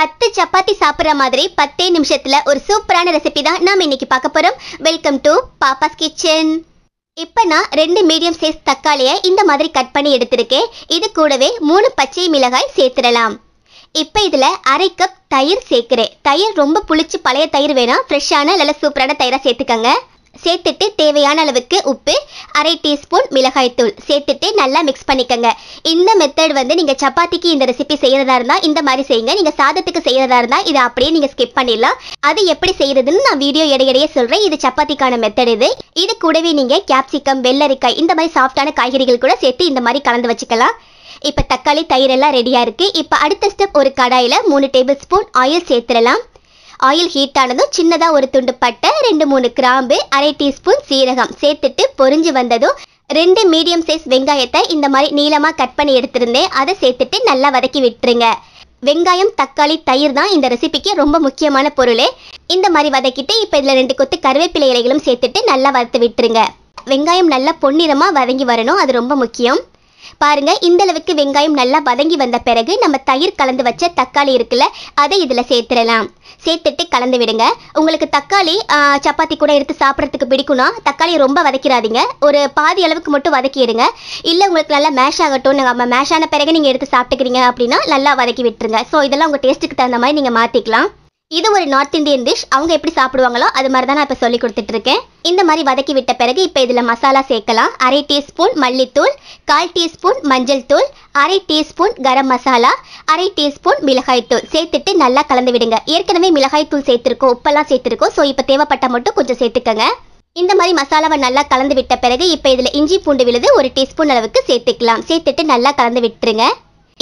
பத்து சப்பாத்தி சாப்பிட்ற மாதிரி பத்தே நிமிஷத்தில் ஒரு சூப்பரான ரெசிபி தான் நாம் இன்னைக்கு பார்க்க போகிறோம் வெல்கம் டு பாப்பாஸ் கிச்சன் இப்போ நான் ரெண்டு மீடியம் சைஸ் தக்காளியை இந்த மாதிரி கட் பண்ணி எடுத்திருக்கேன் இது கூடவே மூணு பச்சை மிளகாய் சேர்த்துடலாம் இப்போ இதில் அரை கப் தயிர் சேர்க்குறேன் தயிர் ரொம்ப புளிச்சு பழைய தயிர் வேணாம் ஃப்ரெஷ்ஷான நல்ல சூப்பரான தயிராக சேர்த்துக்கங்க சேர்த்துட்டு தேவையான அளவுக்கு உப்பு அரை டீஸ்பூன் மிளகாய்த்தூள் சேர்த்துட்டு நல்லா மிக்ஸ் பண்ணிக்கோங்க இந்த மெத்தட் வந்து நீங்கள் சப்பாத்திக்கு இந்த ரெசிபி செய்கிறதா இருந்தால் இந்த மாதிரி செய்யுங்க நீங்கள் சாதத்துக்கு செய்கிறதா இருந்தால் இதை அப்படியே நீங்கள் ஸ்கிப் பண்ணிடலாம் அது எப்படி செய்கிறதுன்னு நான் வீடியோ இடையிடையே சொல்கிறேன் இது சப்பாத்திக்கான மெத்தட் இது இது கூடவே நீங்கள் கேப்சிகம் வெள்ளரிக்காய் இந்த மாதிரி சாஃப்டான காய்கறிகள் கூட சேர்த்து இந்த மாதிரி கலந்து வச்சுக்கலாம் இப்போ தக்காளி தயிரெல்லாம் ரெடியாக இருக்குது இப்போ அடுத்த ஸ்டெப் ஒரு கடாயில் மூணு டேபிள் ஸ்பூன் ஆயில் சேர்த்துடலாம் ஆயில் ஹீட் ஆனதும் சின்னதாக ஒரு துண்டு பட்டை ரெண்டு மூணு கிராம்பு அரை டீஸ்பூன் சீரகம் சேர்த்துட்டு பொறிஞ்சு வந்ததும் ரெண்டு மீடியம் சைஸ் வெங்காயத்தை இந்த மாதிரி நீளமாக கட் பண்ணி எடுத்திருந்தேன் அதை சேர்த்துட்டு நல்லா வதக்கி விட்டுருங்க வெங்காயம் தக்காளி தயிர் தான் இந்த ரெசிபிக்கு ரொம்ப முக்கியமான பொருள் இந்த மாதிரி வதக்கிட்டு இப்போ இதில் ரெண்டு கொத்து கருவேப்பிலை இலைகளும் சேர்த்துட்டு நல்லா வறுத்து விட்டுருங்க வெங்காயம் நல்லா பொன்னிறமாக வதங்கி வரணும் அது ரொம்ப முக்கியம் பாருங்க இந்த அளவுக்கு வெங்காயம் நல்லா வதங்கி வந்த பிறகு நம்ம தயிர் கலந்து வச்ச தக்காளி இருக்குல்ல அதை இதில் சேர்த்துடலாம் சேர்த்துட்டு கலந்து விடுங்க உங்களுக்கு தக்காளி சப்பாத்தி கூட எடுத்து சாப்பிட்றதுக்கு பிடிக்கணும் தக்காளி ரொம்ப வதக்கிறாதீங்க ஒரு பாதி அளவுக்கு மட்டும் வதக்கிடுங்க இல்லை உங்களுக்கு நல்லா மேஷ் ஆகட்டும் நம்ம மேஷ் ஆன பிறகு நீங்கள் எடுத்து சாப்பிட்டுக்கிறீங்க அப்படின்னா நல்லா வதக்கி விட்டுருங்க ஸோ இதெல்லாம் உங்கள் டேஸ்ட்டுக்கு தகுந்த மாதிரி நீங்கள் மாற்றிக்கலாம் இது ஒரு நார்த் இந்தியன் டிஷ் அவங்க எப்படி சாப்பிடுவாங்களோ அது மாதிரி தான் நான் இப்போ சொல்லி கொடுத்துட்ருக்கேன் இருக்கேன் இந்த மாதிரி வதக்கி விட்ட பிறகு இப்போ இதில் மசாலா சேர்க்கலாம் அரை டீஸ்பூன் மல்லித்தூள் கால் டீஸ்பூன் மஞ்சள் தூள் அரை டீஸ்பூன் கரம் மசாலா அரை டீஸ்பூன் தூள் சேர்த்துட்டு நல்லா கலந்து விடுங்க ஏற்கனவே மிளகாய் தூள் சேர்த்துருக்கோம் உப்பெல்லாம் சேர்த்துருக்கோம் ஸோ இப்போ தேவைப்பட்ட மட்டும் கொஞ்சம் சேர்த்துக்கோங்க இந்த மாதிரி மசாலாவை நல்லா கலந்து விட்ட பிறகு இப்போ இதில் இஞ்சி பூண்டு விழுது ஒரு டீஸ்பூன் அளவுக்கு சேர்த்துக்கலாம் சேர்த்துட்டு நல்லா கலந்து விட்டுருங்க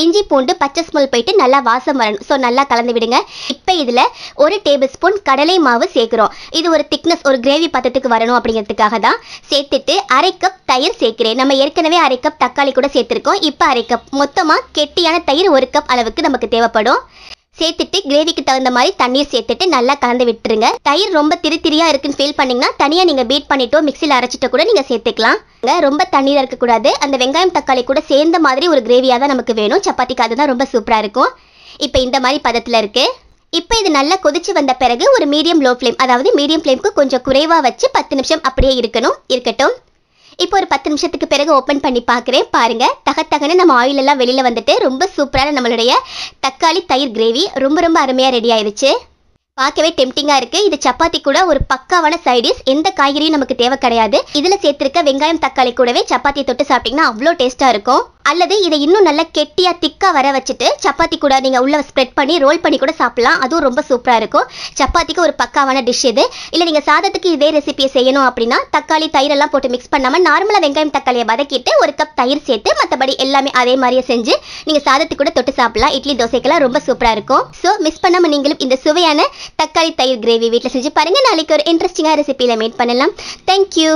இஞ்சி பூண்டு பச்சை ஸ்மெல் போயிட்டு நல்லா வாசம் வரணும் ஸோ நல்லா கலந்து விடுங்க இப்போ இதில் ஒரு டேபிள் ஸ்பூன் கடலை மாவு சேர்க்குறோம் இது ஒரு திக்னஸ் ஒரு கிரேவி பத்தத்துக்கு வரணும் அப்படிங்கிறதுக்காக தான் சேர்த்துட்டு அரை கப் தயிர் சேர்க்கிறேன் நம்ம ஏற்கனவே அரை கப் தக்காளி கூட சேர்த்துருக்கோம் இப்போ அரை கப் மொத்தமாக கெட்டியான தயிர் ஒரு கப் அளவுக்கு நமக்கு தேவைப்படும் சேர்த்துட்டு கிரேவிக்கு தகுந்த மாதிரி தண்ணீர் சேர்த்துட்டு நல்லா கலந்து விட்டுருங்க தயிர் ரொம்ப திரு திரியா இருக்குன்னு ஃபீல் பண்ணீங்கன்னா தனியாக நீங்கள் பீட் பண்ணிட்டோ மிக்சியில் அரைச்சிட்டு கூட நீங்கள் சேர்த்துக்கலாம் ரொம்ப தண்ணீராக இருக்கக்கூடாது அந்த வெங்காயம் தக்காளி கூட சேர்ந்த மாதிரி ஒரு கிரேவியாக தான் நமக்கு வேணும் சப்பாத்திக்கு அதுதான் ரொம்ப சூப்பராக இருக்கும் இப்போ இந்த மாதிரி பதத்தில் இருக்குது இப்போ இது நல்லா கொதிச்சு வந்த பிறகு ஒரு மீடியம் லோ ஃப்ளேம் அதாவது மீடியம் ஃப்ளேமுக்கு கொஞ்சம் குறைவாக வச்சு பத்து நிமிஷம் அப்படியே இருக்கணும் இருக்கட்டும் இப்போ ஒரு பத்து நிமிஷத்துக்கு பிறகு ஓப்பன் பண்ணி பார்க்குறேன் பாருங்க தகத்தகன்னு நம்ம ஆயில் எல்லாம் வெளியில் வந்துட்டு ரொம்ப சூப்பரான நம்மளுடைய தக்காளி தயிர் கிரேவி ரொம்ப ரொம்ப அருமையாக ரெடி ஆயிடுச்சு பார்க்கவே டெம்டிங்காக இருக்குது இது சப்பாத்தி கூட ஒரு பக்காவான சைடிஷ் எந்த காய்கறியும் நமக்கு தேவை கிடையாது இதில் சேர்த்துருக்க வெங்காயம் தக்காளி கூடவே சப்பாத்தி தொட்டு சாப்பிட்டிங்கன்னா அவ்வளோ டேஸ்ட்டாக இருக்கும் அல்லது இதை இன்னும் நல்லா கெட்டியாக திக்காக வர வச்சுட்டு சப்பாத்தி கூட நீங்கள் உள்ளே ஸ்ப்ரெட் பண்ணி ரோல் பண்ணி கூட சாப்பிட்லாம் அதுவும் ரொம்ப சூப்பராக இருக்கும் சப்பாத்திக்கு ஒரு பக்காவான டிஷ் இது இல்லை நீங்கள் சாதத்துக்கு இதே ரெசிபியை செய்யணும் அப்படின்னா தக்காளி தயிரெல்லாம் போட்டு மிக்ஸ் பண்ணாமல் நார்மலாக வெங்காயம் தக்காளியை வதக்கிட்டு ஒரு கப் தயிர் சேர்த்து மற்றபடி எல்லாமே அதே மாதிரியே செஞ்சு நீங்கள் சாதத்துக்கு கூட தொட்டு சாப்பிடலாம் இட்லி தோசைக்கெல்லாம் ரொம்ப சூப்பராக இருக்கும் ஸோ மிஸ் பண்ணாமல் நீங்களும் இந்த சுவையான தக்காளி தயிர் கிரேவி வீட்டில் செஞ்சு பாருங்கள் நாளைக்கு ஒரு இன்ட்ரெஸ்டிங்காக ரெசிபியில் மீட் பண்ணலாம் தேங்க்யூ